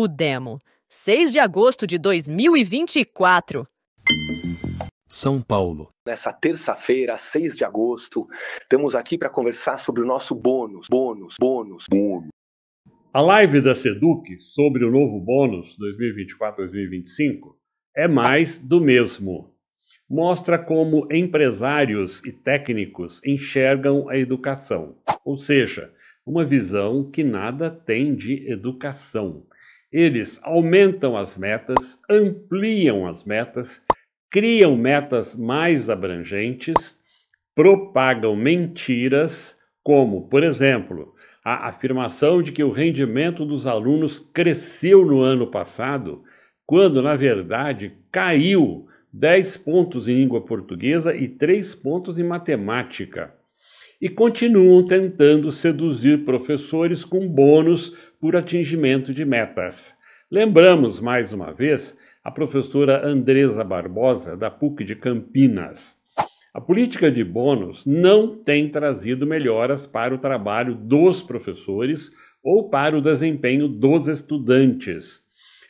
O Demo, 6 de agosto de 2024. São Paulo. Nessa terça-feira, 6 de agosto, estamos aqui para conversar sobre o nosso bônus, bônus, bônus, bônus. A live da Seduc sobre o novo bônus 2024-2025 é mais do mesmo. Mostra como empresários e técnicos enxergam a educação, ou seja, uma visão que nada tem de educação eles aumentam as metas, ampliam as metas, criam metas mais abrangentes, propagam mentiras, como, por exemplo, a afirmação de que o rendimento dos alunos cresceu no ano passado, quando, na verdade, caiu 10 pontos em língua portuguesa e 3 pontos em matemática e continuam tentando seduzir professores com bônus por atingimento de metas. Lembramos mais uma vez a professora Andresa Barbosa, da PUC de Campinas. A política de bônus não tem trazido melhoras para o trabalho dos professores ou para o desempenho dos estudantes.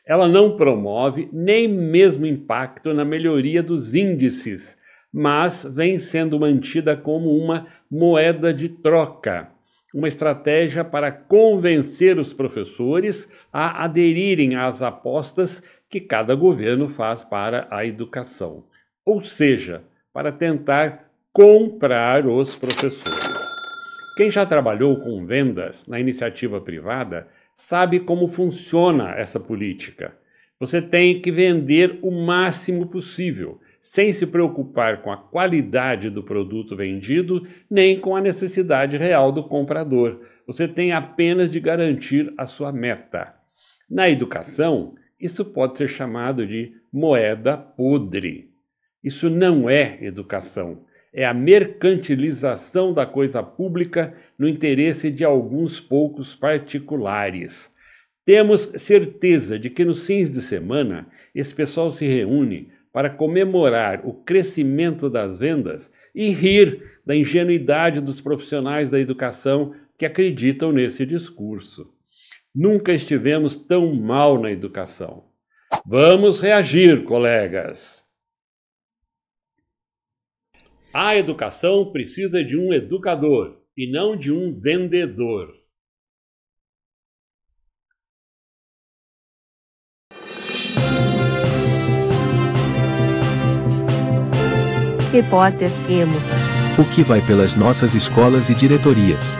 Ela não promove nem mesmo impacto na melhoria dos índices mas vem sendo mantida como uma moeda de troca, uma estratégia para convencer os professores a aderirem às apostas que cada governo faz para a educação, ou seja, para tentar comprar os professores. Quem já trabalhou com vendas na iniciativa privada sabe como funciona essa política. Você tem que vender o máximo possível sem se preocupar com a qualidade do produto vendido nem com a necessidade real do comprador. Você tem apenas de garantir a sua meta. Na educação, isso pode ser chamado de moeda podre. Isso não é educação, é a mercantilização da coisa pública no interesse de alguns poucos particulares. Temos certeza de que nos fins de semana esse pessoal se reúne para comemorar o crescimento das vendas e rir da ingenuidade dos profissionais da educação que acreditam nesse discurso. Nunca estivemos tão mal na educação. Vamos reagir, colegas! A educação precisa de um educador e não de um vendedor. Repórter Emo. O que vai pelas nossas escolas e diretorias?